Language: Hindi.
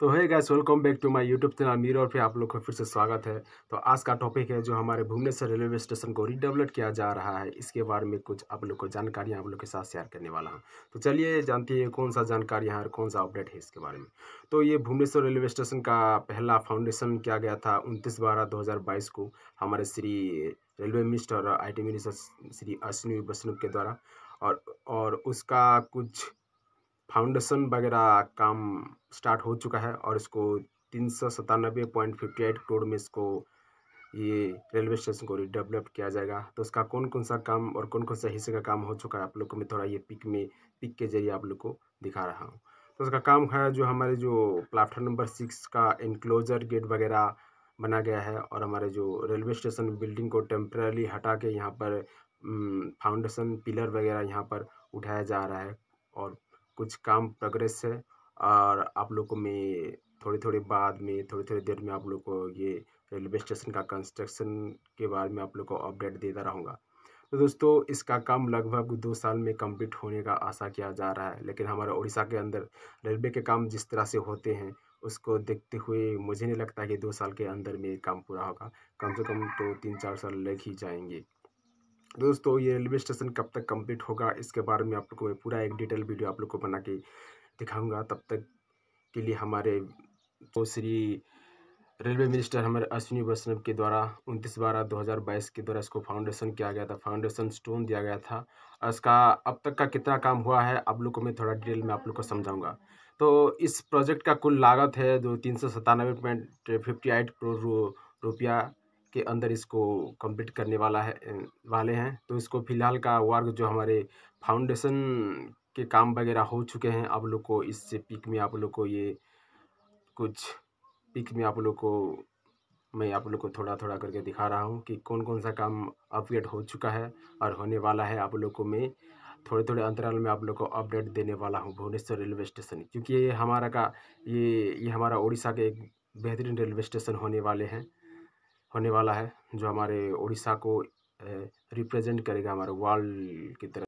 तो है guys welcome back to my YouTube channel मीर और फिर आप लोग का फिर से स्वागत है तो आज का टॉपिक है जो हमारे भुवनेश्वर रेलवे स्टेशन को रिडेवलप किया जा रहा है इसके बारे में कुछ आप लोग को जानकारी आप लोग के साथ शेयर करने वाला हूँ तो चलिए जानती है कौन सा जानकारी है और कौन सा अपडेट है इसके बारे में तो ये भुवनेश्वर रेलवे स्टेशन का पहला फाउंडेशन किया गया था उनतीस बारह दो को हमारे श्री रेलवे मिनिस्टर और आई मिनिस्टर श्री अश्विनी वैष्णव के द्वारा और और उसका कुछ फाउंडेशन वगैरह काम स्टार्ट हो चुका है और इसको तीन सौ सतानबे पॉइंट फिफ्टी एट करोड़ में इसको ये रेलवे स्टेशन को रिडेवलप किया जाएगा तो उसका कौन कौन सा काम और कौन कौन सा हिस्से का काम हो चुका है आप लोग को मैं थोड़ा ये पिक में पिक के जरिए आप लोग को दिखा रहा हूँ तो उसका काम है जो हमारे जो प्लाटफॉर्म नंबर सिक्स का इनक्लोजर गेट वगैरह बना गया है और हमारे जो रेलवे स्टेशन बिल्डिंग को टेम्प्रेली हटा के यहाँ पर फाउंडेशन पिलर वगैरह यहाँ पर उठाया जा रहा है और कुछ काम प्रोग्रेस है और आप लोग को मैं थोड़ी थोड़ी बाद में थोड़ी थोड़ी देर में आप लोग को ये रेलवे स्टेशन का कंस्ट्रक्शन के बारे में आप लोग को अपडेट देता रहूँगा तो दोस्तों इसका काम लगभग दो साल में कंप्लीट होने का आशा किया जा रहा है लेकिन हमारे उड़ीसा के अंदर रेलवे के काम जिस तरह से होते हैं उसको देखते हुए मुझे नहीं लगता कि दो साल के अंदर में काम पूरा होगा कम से कम तो तीन चार साल लग ही जाएंगे दोस्तों ये रेलवे स्टेशन कब तक कंप्लीट होगा इसके बारे में आप लोग को मैं पूरा एक डिटेल वीडियो आप लोग को बना के दिखाऊंगा तब तक के लिए हमारे तो श्री रेलवे मिनिस्टर हमारे अश्विनी वैष्णव के द्वारा उनतीस बारह दो हज़ार बाईस के द्वारा इसको फाउंडेशन किया गया था फाउंडेशन स्टोन दिया गया था और इसका अब तक का कितना काम हुआ है आप लोग को मैं थोड़ा डिटेल में आप लोग को समझाऊंगा तो इस प्रोजेक्ट का कुल लागत है जो तीन सौ सतानवे पॉइंट फिफ्टी एट करोड़ रुपया के अंदर इसको कंप्लीट करने वाला है वाले हैं तो इसको फिलहाल का वर्क जो हमारे फाउंडेशन के काम वगैरह हो चुके हैं आप लोग को इससे पिक में आप लोग को ये कुछ पिक में आप लोग को मैं आप लोग को थोड़ा थोड़ा करके दिखा रहा हूँ कि कौन कौन सा काम अपडेट हो चुका है और होने वाला है आप लोग को मैं थोड़े थोड़े अंतराल में आप लोग को अपडेट देने वाला हूँ भुवनेश्वर रेलवे स्टेशन क्योंकि ये हमारा का ये ये हमारा उड़ीसा के एक बेहतरीन रेलवे स्टेशन होने वाले हैं होने वाला है जो हमारे उड़ीसा को रिप्रेजेंट करेगा हमारे वर्ल्ड की तरफ